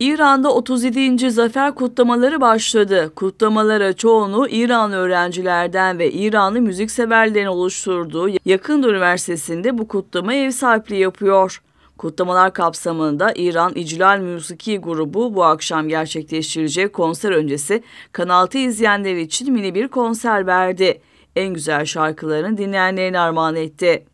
İran'da 37. zafer kutlamaları başladı. Kutlamalara çoğunu İran öğrencilerden ve İranlı müzikseverlerin oluşturduğu Yakında Üniversitesi'nde bu kutlama ev sahipliği yapıyor. Kutlamalar kapsamında İran İclal Müziki grubu bu akşam gerçekleştirecek konser öncesi Kanal izleyenler için mini bir konser verdi. En güzel şarkılarını dinleyenlerine armağan etti.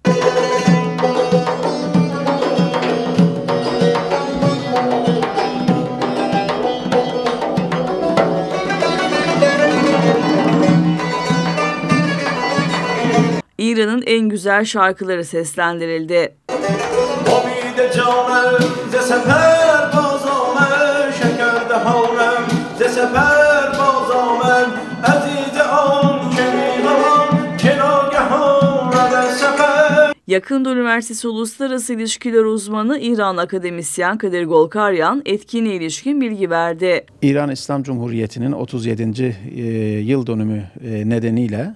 İran'ın en güzel şarkıları seslendirildi. Yakında Üniversitesi Uluslararası İlişkiler Uzmanı İran Akademisyen Kadir Golkaryan etkinliğe ilişkin bilgi verdi. İran İslam Cumhuriyeti'nin 37. E, yıl dönümü e, nedeniyle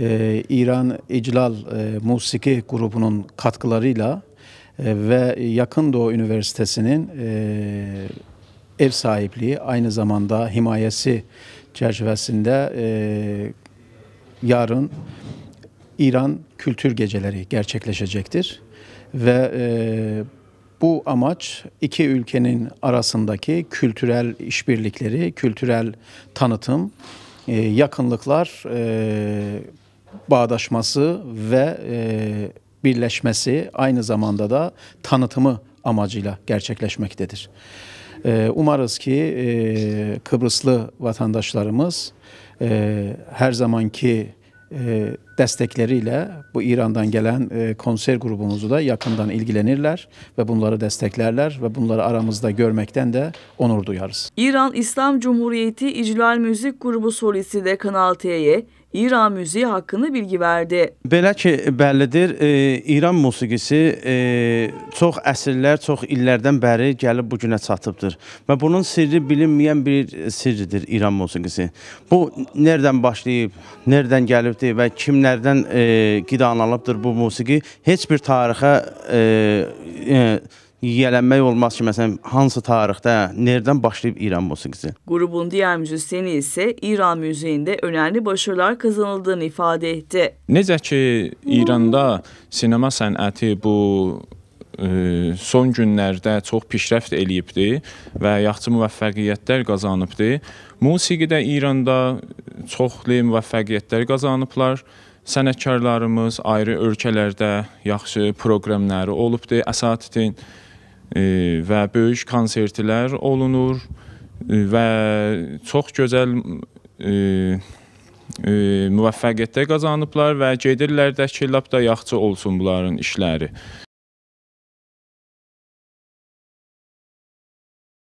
e, İran İclal e, Musiki grubunun katkılarıyla e, ve Yakın Doğu Üniversitesi'nin e, ev sahipliği aynı zamanda himayesi çerçevesinde e, yarın İran Kültür Geceleri gerçekleşecektir. Ve e, bu amaç iki ülkenin arasındaki kültürel işbirlikleri, kültürel tanıtım, e, yakınlıklar e, bağdaşması ve e, birleşmesi aynı zamanda da tanıtımı amacıyla gerçekleşmektedir. E, umarız ki e, Kıbrıslı vatandaşlarımız e, her zamanki e, destekleriyle bu İran'dan gelen e, konser grubumuzu da yakından ilgilenirler ve bunları desteklerler ve bunları aramızda görmekten de onur duyarız. İran İslam Cumhuriyeti İclal Müzik Grubu solisti de Kanal T'ye İran müziği haqqında bilgi verdi. Belə ki, bəllidir, e, İran musiqisi e, çox əsrlər, çox illərdən bəri gəlib bu günə çatıbdır. Və bunun sirri bilinməyən bir sirridir İran musiqisi. Bu nədən başlayıb, nədən gəlibdir və kimlərdən e, qidalanılıbdır bu musiqi heç bir tarixə e, e, yiyələnmək olmaz ki, məsələn, hansı tarixdə, nereden başlayıb İran musiqisi? Grubun diğer müzisyeni ise İran müziğinde önemli başarılar kazanıldığını ifade etti. Necə ki, İranda sinema sənəti bu ə, e, son günlərdə çox pişrəft eləyibdi və yaxşı müvəffəqiyyətlər qazanıbdı. Musiqidə İranda çoxlu müvəffəqiyyətlər qazanıblar. Sənətkarlarımız ayrı ölkələrdə yaxşı proqramları olubdu. Əsatitin və böyük konsertlər olunur və çox gözəl e, e, müvəffəqiyyətə qazanıblar və gedirlər də ki, lap da yaxşı olsun bunların işləri.